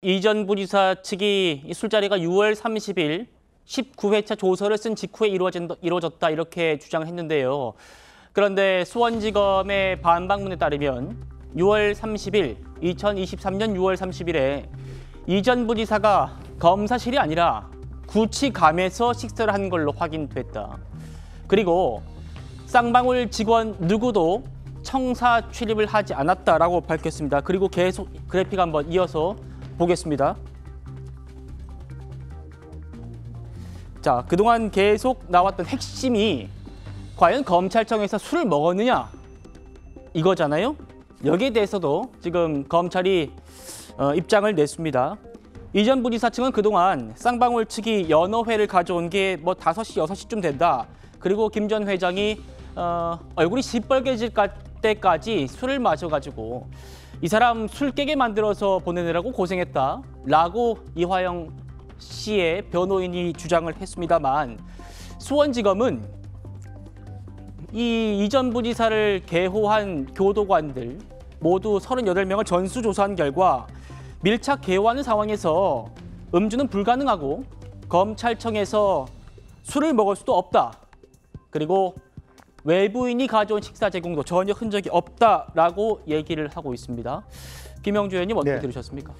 이 전 부지사 측이 술자리가 6월 30일 19회차 조서를 쓴 직후에 이루어졌다 진이루어 이렇게 주장했는데요. 그런데 수원지검의 반박문에 따르면 6월 30일, 2023년 6월 30일에 이 전 부지사가 검사실이 아니라 구치감에서 식사를 한 걸로 확인됐다. 그리고 쌍방울 직원 누구도 청사 출입을 하지 않았다라고 밝혔습니다. 그리고 계속 그래픽 한번 이어서 보겠습니다. 자, 그동안 계속 나왔던 핵심이 과연 검찰청에서 술을 먹었느냐 이거잖아요. 여기에 대해서도 지금 검찰이 어, 입장을 냈습니다. 이전 부지사 측은 그동안 쌍방울 측이 연어회를 가져온 게뭐다시여 시쯤 된다. 그리고 김전 회장이 어, 얼굴이 시뻘개질 때까지 술을 마셔가지고 이 사람 술 깨게 만들어서 보내느라고 고생했다 라고 이화영 씨의 변호인이 주장을 했습니다만 수원지검은 이 이전 부지사를 개호한 교도관들 모두 38명을 전수조사한 결과 밀착 개호하는 상황에서 음주는 불가능하고 검찰청에서 술을 먹을 수도 없다. 그리고 외부인이 가져온 식사 제공도 전혀 흔적이 없다라고 얘기를 하고 있습니다. 김영주 의원님 어떻게 네. 들으셨습니까?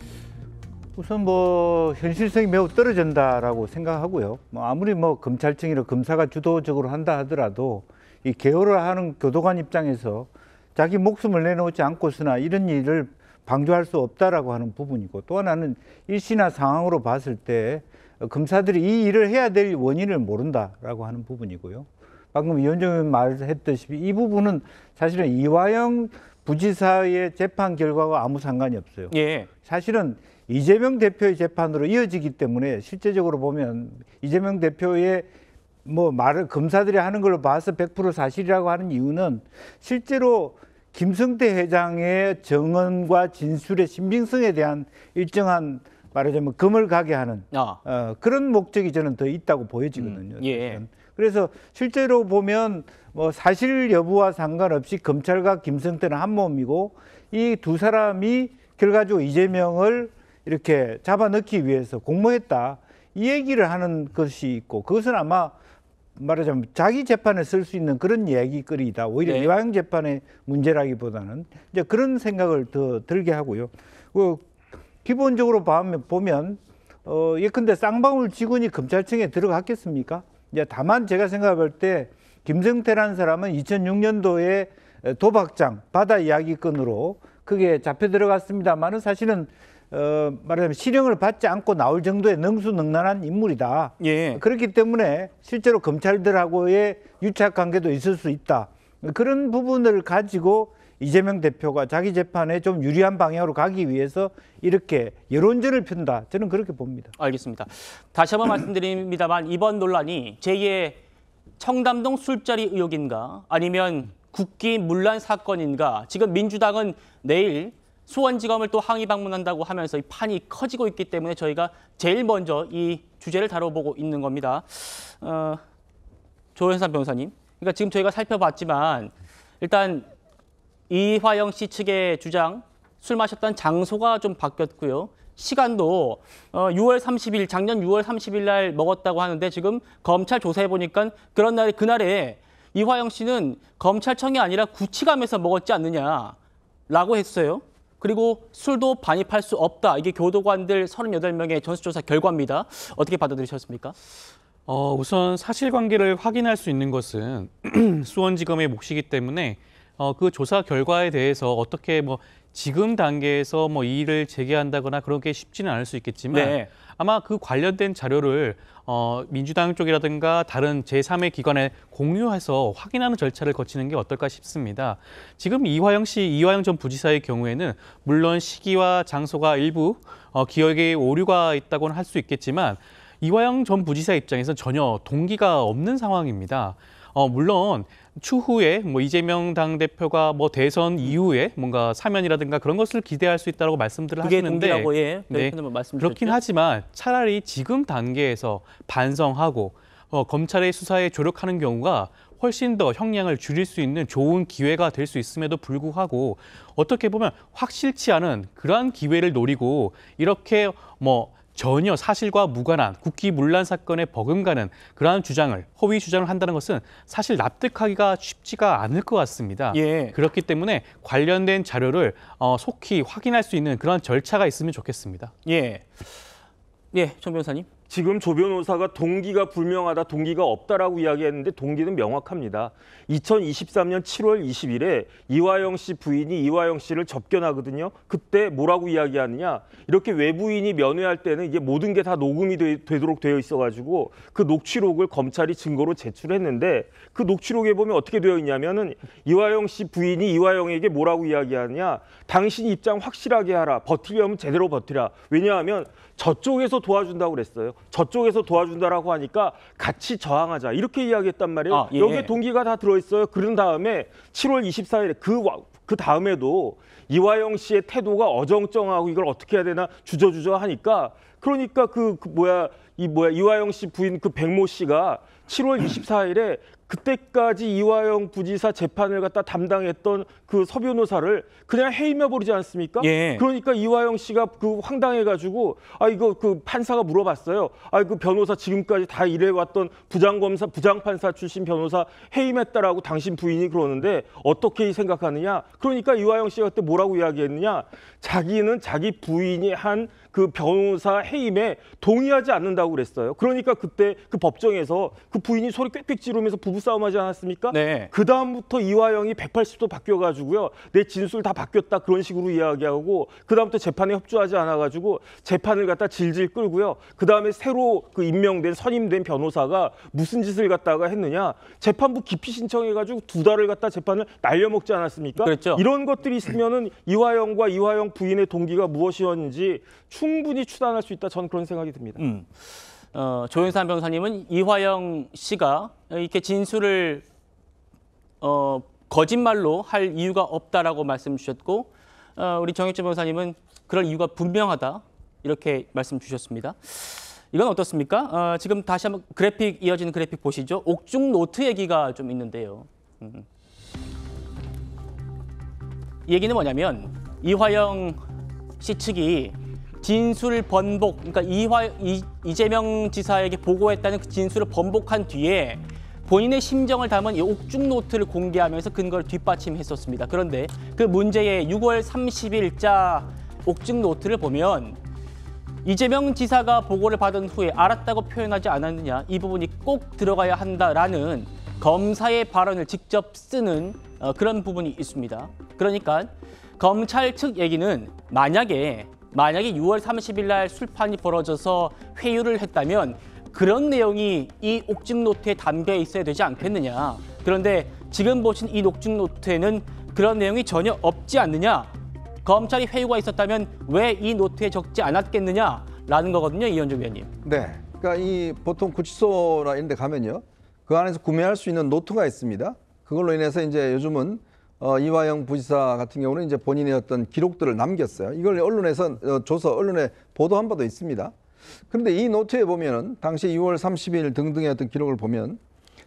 우선 뭐 현실성이 매우 떨어진다라고 생각하고요. 뭐 아무리 뭐 검찰청이나 검사가 주도적으로 한다 하더라도 이 개요를 하는 교도관 입장에서 자기 목숨을 내놓지 않고서나 이런 일을 방조할 수 없다라고 하는 부분이고 또 하나는 일시나 상황으로 봤을 때 검사들이 이 일을 해야 될 원인을 모른다라고 하는 부분이고요. 방금 위원장 님 말했듯이 이 부분은 사실은 이화영 부지사의 재판 결과와 아무 상관이 없어요. 예. 사실은 이재명 대표의 재판으로 이어지기 때문에 실제적으로 보면 이재명 대표의 뭐 말을 검사들이 하는 걸로 봐서 100% 사실이라고 하는 이유는 실제로 김성태 회장의 증언과 진술의 신빙성에 대한 일정한 말하자면 금을 가게 하는 아. 어, 그런 목적이 저는 더 있다고 보여지거든요. 음, 예. 그래서 실제로 보면 뭐 사실 여부와 상관없이 검찰과 김성태는 한 몸이고 이 두 사람이 결과적으로 이재명을 이렇게 잡아넣기 위해서 공모했다. 이 얘기를 하는 것이 있고 그것은 아마 말하자면 자기 재판에 쓸 수 있는 그런 얘기거리이다 오히려 네. 이왕 재판의 문제라기보다는 이제 그런 생각을 더 들게 하고요. 그 기본적으로 보면 어 예컨대 쌍방울 직원이 검찰청에 들어갔겠습니까? 이제 다만 제가 생각할 때 김성태라는 사람은 2006년도에 도박장 바다 이야기건으로 크게 잡혀 들어갔습니다만은 사실은 어, 말하자면 실형을 받지 않고 나올 정도의 능수능란한 인물이다. 예. 그렇기 때문에 실제로 검찰들하고의 유착 관계도 있을 수 있다. 그런 부분을 가지고 이재명 대표가 자기 재판에 좀 유리한 방향으로 가기 위해서 이렇게 여론전을 편다. 저는 그렇게 봅니다. 알겠습니다. 다시 한번 말씀드립니다만 이번 논란이 제2의 청담동 술자리 의혹인가 아니면 국기 문란 사건인가 지금 민주당은 내일 수원지검을 또 항의 방문한다고 하면서 이 판이 커지고 있기 때문에 저희가 제일 먼저 이 주제를 다뤄보고 있는 겁니다. 어, 조현삼 변호사님, 그러니까 지금 저희가 살펴봤지만 일단 이화영 씨 측의 주장 술 마셨던 장소가 좀 바뀌었고요. 시간도 6월 어, 30일 작년 6월 30일 날 먹었다고 하는데 지금 검찰 조사해 보니까 그런 날 그날에 이화영 씨는 검찰청이 아니라 구치감에서 먹었지 않느냐라고 했어요. 그리고 술도 반입할 수 없다. 이게 교도관들 38명의 전수조사 결과입니다. 어떻게 받아들이셨습니까? 어, 우선 사실관계를 확인할 수 있는 것은 수원지검의 몫이기 때문에 어, 그 조사 결과에 대해서 어떻게 뭐 지금 단계에서 뭐 이의를 제기한다거나 그런 게 쉽지는 않을 수 있겠지만 네. 아마 그 관련된 자료를 어, 민주당 쪽이라든가 다른 제3의 기관에 공유해서 확인하는 절차를 거치는 게 어떨까 싶습니다. 지금 이화영 씨, 이화영 전 부지사의 경우에는 물론 시기와 장소가 일부 어, 기억에 오류가 있다고는 할 수 있겠지만 이화영 전 부지사 입장에서는 전혀 동기가 없는 상황입니다. 어, 물론 추후에 뭐 이재명 당 대표가 뭐 대선 이후에 뭔가 사면이라든가 그런 것을 기대할 수 있다라고 말씀들을 그게 하시는데 동기 예. 네, 그렇긴 하지만 차라리 지금 단계에서 반성하고 어, 검찰의 수사에 조력하는 경우가 훨씬 더 형량을 줄일 수 있는 좋은 기회가 될 수 있음에도 불구하고 어떻게 보면 확실치 않은 그러한 기회를 노리고 이렇게 뭐 전혀 사실과 무관한 국기 문란 사건에 버금가는 그러한 주장을 허위 주장을 한다는 것은 사실 납득하기가 쉽지가 않을 것 같습니다. 예. 그렇기 때문에 관련된 자료를 어, 속히 확인할 수 있는 그런 절차가 있으면 좋겠습니다. 예. 예, 정변사님 지금 조 변호사가 동기가 불명하다, 동기가 없다라고 이야기했는데 동기는 명확합니다. 2023년 7월 20일에 이화영 씨 부인이 이화영 씨를 접견하거든요. 그때 뭐라고 이야기하느냐. 이렇게 외부인이 면회할 때는 이게 모든 게 다 녹음이 되, 도록 되어 있어가지고 그 녹취록을 검찰이 증거로 제출했는데 그 녹취록에 보면 어떻게 되어 있냐면은 이화영 씨 부인이 이화영에게 뭐라고 이야기하느냐. 당신 입장 확실하게 하라. 버티려면 제대로 버티라. 왜냐하면 저쪽에서 도와준다고 그랬어요. 저쪽에서 도와준다라고 하니까 같이 저항하자 이렇게 이야기했단 말이에요. 아, 예. 여기에 동기가 다 들어있어요. 그런 다음에 7월 24일에 그, 그 다음에도 이화영 씨의 태도가 어정쩡하고 이걸 어떻게 해야 되나 주저주저 하니까 그러니까 그, 그 뭐야 이 뭐야 이화영 씨 부인 그 백모 씨가 7월 24일에 그때까지 이화영 부지사 재판을 갖다 담당했던 그 서 변호사를 그냥 해임해 버리지 않습니까? 예. 그러니까 이화영 씨가 그 황당해가지고 아 이거 그 판사가 물어봤어요. 아그 변호사 지금까지 다 일해왔던 부장검사 부장판사 출신 변호사 해임했다라고 당신 부인이 그러는데 어떻게 생각하느냐? 그러니까 이화영 씨가 그때 뭐라고 이야기했느냐? 자기는 자기 부인이 한그 변호사 해임에 동의하지 않는다고 그랬어요. 그러니까 그때 그 법정에서 그 부인이 소리 꽥꽥 지르면서 부부싸움 하지 않았습니까? 네. 그다음부터 이화영이 180도 바뀌어가지고요. 내 진술 다 바뀌었다 그런 식으로 이야기하고 그다음부터 재판에 협조하지 않아가지고 재판을 갖다 질질 끌고요. 그다음에 새로 그 임명된 선임된 변호사가 무슨 짓을 갖다가 했느냐. 재판부 기피 신청해가지고 두 달을 갖다 재판을 날려먹지 않았습니까? 그랬죠. 이런 것들이 있으면은 이화영과 이화영 부인의 동기가 무엇이었는지 충분히 추단할 수 있다. 저는 그런 생각이 듭니다. 음. 어, 조윤산 변호사님은 이화영 씨가 이렇게 진술을 어, 거짓말로 할 이유가 없다라고 말씀 주셨고 어, 우리 정혁재 변호사님은 그럴 이유가 분명하다 이렇게 말씀 주셨습니다. 이건 어떻습니까? 어, 지금 다시 한번 그래픽 이어지는 그래픽 보시죠. 옥중 노트 얘기가 좀 있는데요. 음. 이 얘기는 뭐냐면 이화영 씨 측이 진술 번복, 그러니까 이화, 이, 이재명 지사에게 보고했다는 그 진술을 번복한 뒤에 본인의 심정을 담은 이 옥중 노트를 공개하면서 근거를 뒷받침했었습니다. 그런데 그 문제의 6월 30일자 옥중 노트를 보면 이재명 지사가 보고를 받은 후에 알았다고 표현하지 않았느냐 이 부분이 꼭 들어가야 한다라는 검사의 발언을 직접 쓰는 어, 그런 부분이 있습니다. 그러니까 검찰 측 얘기는 만약에 만약에 6월 30일 날 술판이 벌어져서 회유를 했다면 그런 내용이 이 옥중노트에 담겨 있어야 되지 않겠느냐. 그런데 지금 보신 이 녹중노트에는 그런 내용이 전혀 없지 않느냐. 검찰이 회유가 있었다면 왜 이 노트에 적지 않았겠느냐라는 거거든요, 이현정 위원님. 네. 그러니까 이 보통 구치소라 이런 데 가면요. 그 안에서 구매할 수 있는 노트가 있습니다. 그걸로 인해서 이제 요즘은 어, 이화영 부지사 같은 경우는 이제 본인의 어떤 기록들을 남겼어요. 이걸 언론에서 어, 줘서 언론에 보도한 바도 있습니다. 그런데 이 노트에 보면은 당시 2월 30일 등등의 어떤 기록을 보면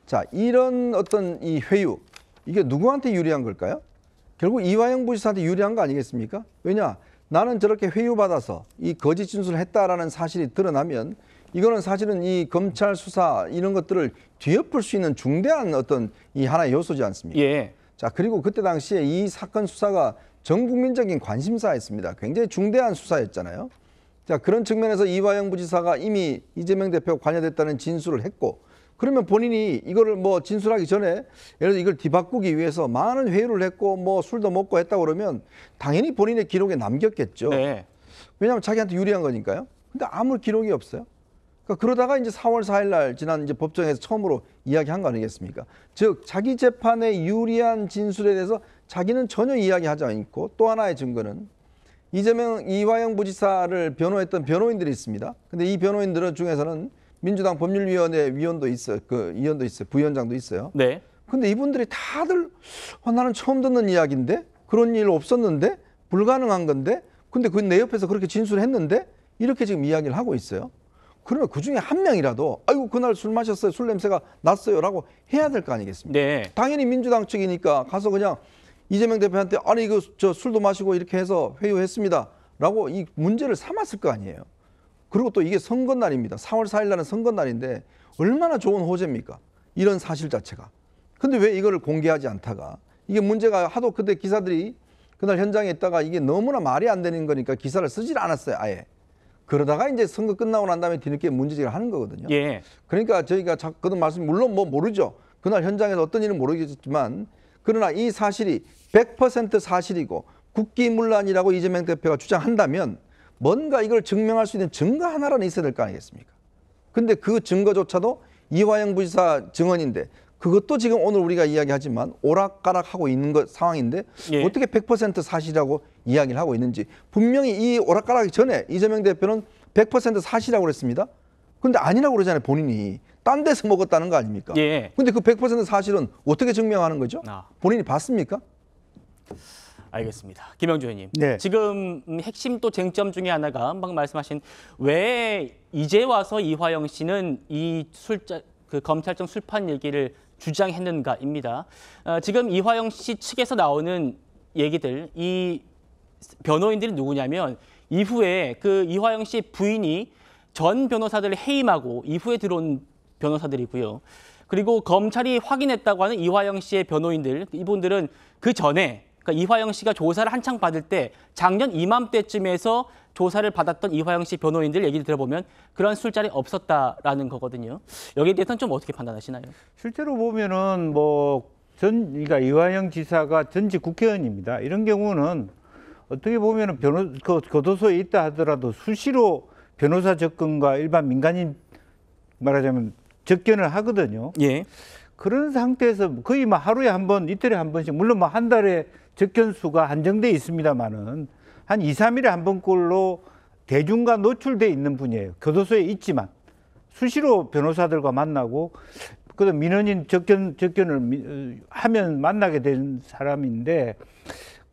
자 이런 어떤 이 회유 이게 누구한테 유리한 걸까요? 결국 이화영 부지사한테 유리한 거 아니겠습니까? 왜냐 나는 저렇게 회유받아서 이 거짓 진술했다라는 을 사실이 드러나면 이거는 사실은 이 검찰 수사 이런 것들을 뒤엎을 수 있는 중대한 어떤 이 하나의 요소지 않습니까? 예. 자, 그리고 그때 당시에 이 사건 수사가 전 국민적인 관심사였습니다. 굉장히 중대한 수사였잖아요. 자, 그런 측면에서 이화영 부지사가 이미 이재명 대표가 관여됐다는 진술을 했고 그러면 본인이 이거를 뭐 진술하기 전에 예를 들어 이걸 뒤바꾸기 위해서 많은 회유를 했고 뭐 술도 먹고 했다 그러면 당연히 본인의 기록에 남겼겠죠. 네. 왜냐하면 자기한테 유리한 거니까요. 근데 아무 기록이 없어요. 그러니까 그러다가 이제 4월 4일 날 지난 이제 법정에서 처음으로 이야기한 거 아니겠습니까? 즉 자기 재판에 유리한 진술에 대해서 자기는 전혀 이야기하지 않고 또 하나의 증거는 이재명 이화영 부지사를 변호했던 변호인들이 있습니다. 근데 이 변호인들 중에서는 민주당 법률위원회 위원도 있어 그 위원도 있어요. 부위원장도 있어요. 네. 근데 이분들이 다들 어, 나는 처음 듣는 이야기인데 그런 일 없었는데 불가능한 건데 근데 그 내 옆에서 그렇게 진술했는데 이렇게 지금 이야기를 하고 있어요. 그러면 그 중에 한 명이라도 아이고 그날 술 마셨어요 술 냄새가 났어요라고 해야 될 거 아니겠습니까? 네. 당연히 민주당 측이니까 가서 그냥 이재명 대표한테 아니 이거 저 술도 마시고 이렇게 해서 회유했습니다라고 이 문제를 삼았을 거 아니에요. 그리고 또 이게 선거 날입니다. 4월 4일 날은 선거 날인데 얼마나 좋은 호재입니까? 이런 사실 자체가. 근데 왜 이거를 공개하지 않다가 이게 문제가 하도 그때 기사들이 그날 현장에 있다가 이게 너무나 말이 안 되는 거니까 기사를 쓰질 않았어요 아예. 그러다가 이제 선거 끝나고 난 다음에 뒤늦게 문제제기를 하는 거거든요. 예. 그러니까 저희가 자, 그런 말씀 물론 뭐 모르죠. 그날 현장에서 어떤 일은 모르겠지만 그러나 이 사실이 100% 사실이고 국기문란이라고 이재명 대표가 주장한다면 뭔가 이걸 증명할 수 있는 증거 하나라는 있어야 될 거 아니겠습니까? 근데 그 증거조차도 이화영 부지사 증언인데 그것도 지금 오늘 우리가 이야기하지만 오락가락하고 있는 것 상황인데 예. 어떻게 100% 사실이라고 이야기를 하고 있는지 분명히 이 오락가락 전에 이재명 대표는 100% 사실이라고 그랬습니다. 근데 아니라고 그러잖아요 본인이 딴 데서 먹었다는 거 아닙니까? 예. 근데 그 100% 사실은 어떻게 증명하는 거죠? 아. 본인이 봤습니까? 알겠습니다. 김영주 의원님. 네. 지금 핵심 또 쟁점 중에 하나가 방금 말씀하신 왜 이제 와서 이화영 씨는 이 술자 그 검찰청 술판 얘기를 주장했는가입니다. 어, 지금 이화영 씨 측에서 나오는 얘기들, 이 변호인들이 누구냐면 이후에 그 이화영 씨 부인이 전 변호사들을 해임하고 이후에 들어온 변호사들이고요. 그리고 검찰이 확인했다고 하는 이화영 씨의 변호인들, 이분들은 그 전에 그러니까 이화영 씨가 조사를 한창 받을 때 작년 이맘때쯤에서 조사를 받았던 이화영 씨 변호인들 얘기를 들어보면 그런 술자리 없었다라는 거거든요. 여기에 대해서는 좀 어떻게 판단하시나요? 실제로 보면은 뭐 전, 그러니까 이화영 지사가 전직 국회의원입니다. 이런 경우는 어떻게 보면은 변호, 그, 교도소에 있다 하더라도 수시로 변호사 접근과 일반 민간인 말하자면 접견을 하거든요. 예. 그런 상태에서 거의 뭐 하루에 한 번, 이틀에 한 번씩, 물론 뭐 한 달에 적견수가 한정돼 있습니다만은 한 2, 3일에 한 번꼴로 대중과 노출돼 있는 분이에요. 교도소에 있지만 수시로 변호사들과 만나고 그다 민원인 적견 적견을 어, 하면 만나게 된 사람인데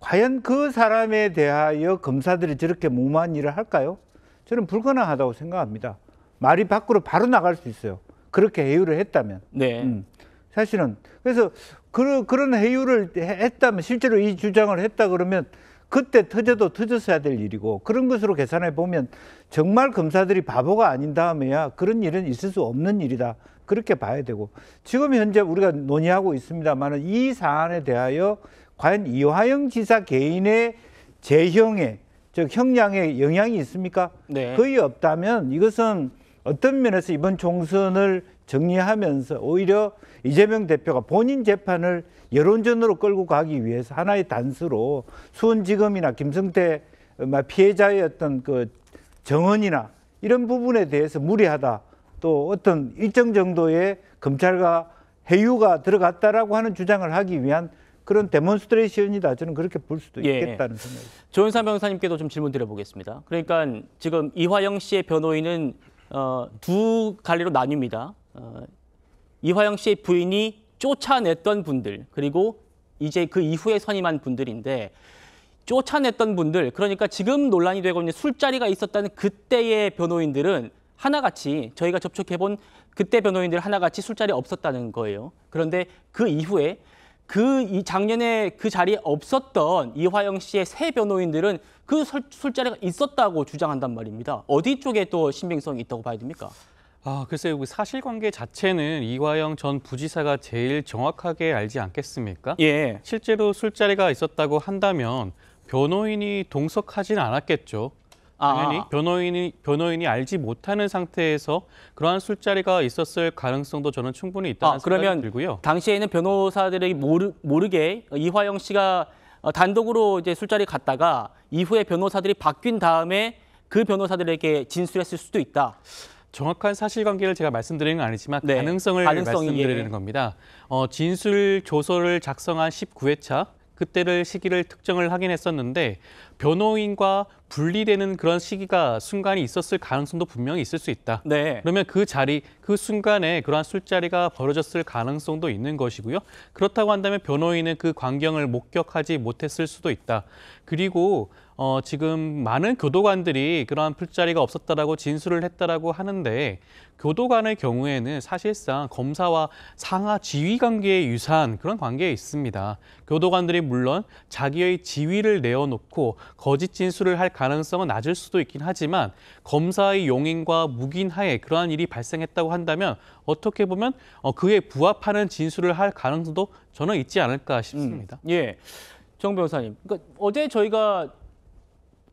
과연 그 사람에 대하여 검사들이 저렇게 무모한 일을 할까요? 저는 불가능하다고 생각합니다. 말이 밖으로 바로 나갈 수 있어요. 그렇게 해유를 했다면. 네. 음. 사실은 그래서 그, 그런 해유를 했다면 실제로 이 주장을 했다 그러면 그때 터져도 터졌어야 될 일이고 그런 것으로 계산해 보면 정말 검사들이 바보가 아닌 다음에야 그런 일은 있을 수 없는 일이다 그렇게 봐야 되고 지금 현재 우리가 논의하고 있습니다만은 이 사안에 대하여 과연 이화영 지사 개인의 재형에 즉 형량에 영향이 있습니까? 네. 거의 없다면 이것은 어떤 면에서 이번 총선을 정리하면서 오히려 이재명 대표가 본인 재판을 여론전으로 끌고 가기 위해서 하나의 단수로 수원지검이나 김성태 피해자의 어떤 그 정언이나 이런 부분에 대해서 무리하다 또 어떤 일정 정도의 검찰과 해유가 들어갔다라고 하는 주장을 하기 위한 그런 데몬스트레이션이다. 저는 그렇게 볼 수도 예. 있겠다는 예. 생각이 듭 조은사 변호사님께도 좀 질문 드려보겠습니다. 그러니까 지금 이화영 씨의 변호인은 어, 두 갈래로 나뉩니다. 어, 이화영 씨의 부인이 쫓아냈던 분들 그리고 이제 그 이후에 선임한 분들인데 쫓아냈던 분들 그러니까 지금 논란이 되고 있는 술자리가 있었다는 그때의 변호인들은 하나같이 저희가 접촉해본 그때 변호인들 하나같이 술자리 없었다는 거예요. 그런데 그 이후에 그 이 작년에 그 자리에 없었던 이화영 씨의 새 변호인들은 그 설, 술자리가 있었다고 주장한단 말입니다. 어디 쪽에 또 신빙성이 있다고 봐야 됩니까? 아, 글쎄요. 그 사실관계 자체는 이화영 전 부지사가 제일 정확하게 알지 않겠습니까? 예. 실제로 술자리가 있었다고 한다면 변호인이 동석하진 않았겠죠. 아. 당연히 아. 변호인이 변호인이 알지 못하는 상태에서 그러한 술자리가 있었을 가능성도 저는 충분히 있다는 아, 생각이 들고요. 당시에는 변호사들이 모르, 모르게 이화영 씨가 어, 단독으로 이제 술자리 갔다가 이후에 변호사들이 바뀐 다음에 그 변호사들에게 진술했을 수도 있다. 정확한 사실관계를 제가 말씀드리는 건 아니지만 네, 가능성을 말씀드리는 예. 겁니다. 어, 진술 조서를 작성한 19회차 그때를 시기를 특정을 하긴 했었는데 변호인과 분리되는 그런 시기가 순간이 있었을 가능성도 분명히 있을 수 있다. 네. 그러면 그 자리, 그 순간에 그러한 술자리가 벌어졌을 가능성도 있는 것이고요. 그렇다고 한다면 변호인은 그 광경을 목격하지 못했을 수도 있다. 그리고 어, 지금 많은 교도관들이 그러한 풀자리가 없었다라고 진술을 했다라고 하는데 교도관의 경우에는 사실상 검사와 상하 지휘 관계에 유사한 그런 관계에 있습니다. 교도관들이 물론 자기의 지위를 내어놓고 거짓 진술을 할 가능성은 낮을 수도 있긴 하지만 검사의 용인과 묵인하에 그러한 일이 발생했다고 한다면 어떻게 보면 어, 그에 부합하는 진술을 할 가능성도 저는 있지 않을까 싶습니다. 음, 예, 정 변호사님. 그러니까 어제 저희가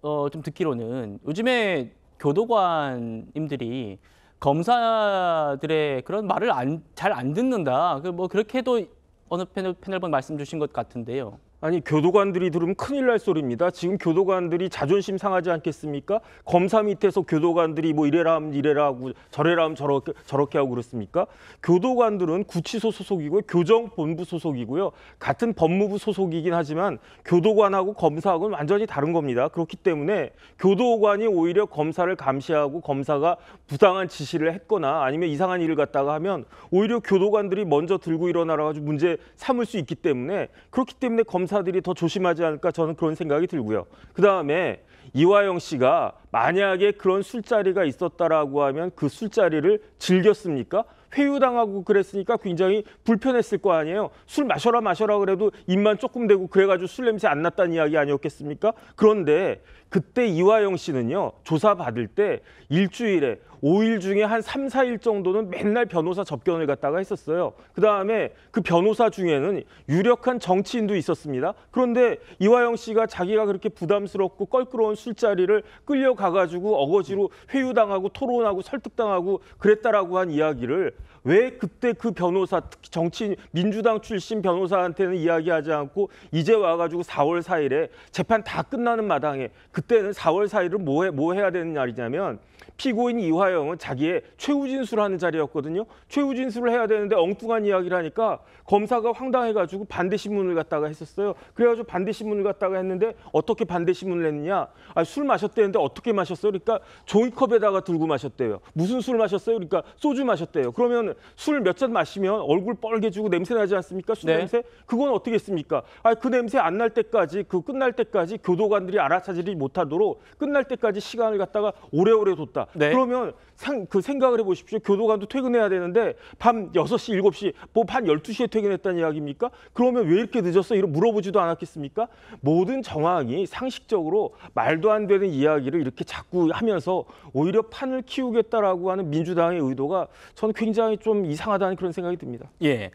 어, 좀 듣기로는 요즘에 교도관님들이 검사들의 그런 말을 잘안 안 듣는다. 그 뭐 그렇게도 어느 패널, 패널분 말씀 주신 것 같은데요. 아니 교도관들이 들으면 큰일 날 소리입니다. 지금 교도관들이 자존심 상하지 않겠습니까? 검사 밑에서 교도관들이 뭐 이래라 하면 이래라 하고 저래라 하면 저렇게, 저렇게 하고 그렇습니까? 교도관들은 구치소 소속이고 교정본부 소속이고요. 같은 법무부 소속이긴 하지만 교도관하고 검사하고는 완전히 다른 겁니다. 그렇기 때문에 교도관이 오히려 검사를 감시하고 검사가 부당한 지시를 했거나 아니면 이상한 일을 갖다가 하면 오히려 교도관들이 먼저 들고 일어나라 가지고 문제 삼을 수 있기 때문에 그렇기 때문에 검 검사들이 더 조심하지 않을까 저는 그런 생각이 들고요. 그다음에 이화영 씨가 만약에 그런 술자리가 있었다라고 하면 그 술자리를 즐겼습니까? 회유당하고 그랬으니까 굉장히 불편했을 거 아니에요. 술 마셔라 마셔라 그래도 입만 조금 대고 그래가지고 술 냄새 안 났다는 이야기 아니었겠습니까? 그런데 그때 이화영 씨는요 조사 받을 때 일주일에 5일 중에 한 3, 4일 정도는 맨날 변호사 접견을 갔다가 했었어요. 그다음에 그 변호사 중에는 유력한 정치인도 있었습니다. 그런데 이화영 씨가 자기가 그렇게 부담스럽고 껄끄러운 술자리를 끌려가 가지고 어거지로 회유당하고 토론하고 설득당하고 그랬다라고 한 이야기를 왜 그때 그 변호사 특히 정치인 민주당 출신 변호사한테는 이야기하지 않고 이제 와가지고 4월 4일에 재판 다 끝나는 마당에 그때는 4월 4일을 뭐해 뭐 해야 되는 날이냐면 피고인 이화영은 자기의 최후 진술하는 자리였거든요. 최후 진술을 해야 되는데 엉뚱한 이야기를 하니까 검사가 황당해가지고 반대 신문을 갖다가 했었어요. 그래가지고 반대 신문을 갖다가 했는데 어떻게 반대 신문을 했느냐? 아, 술 마셨대는데 어떻게 마셨어요? 그러니까 종이컵에다가 들고 마셨대요. 무슨 술 마셨어요? 그러니까 소주 마셨대요. 그러면 술몇잔 마시면 얼굴 뻘개지고 냄새 나지 않습니까? 술 네. 냄새? 그건 어떻게 했습니까? 아, 니그 냄새 안 날 때까지, 그 끝날 때까지 교도관들이 알아차리지 못하도록 끝날 때까지 시간을 갖다가 오래오래 뒀다. 네. 그러면 상, 그 생각을 해보십시오. 교도관도 퇴근해야 되는데 밤 6시, 7시, 뭐밤 12시에 퇴근했다는 이야기입니까? 그러면 왜 이렇게 늦었어? 이런 물어보지도 않았겠습니까? 모든 정황이 상식적으로 말도 안 되는 이야기를 이렇게 자꾸 하면서 오히려 판을 키우겠다라고 하는 민주당의 의도가 저는 굉장히 좀 이상하다는 그런 생각이 듭니다. 예.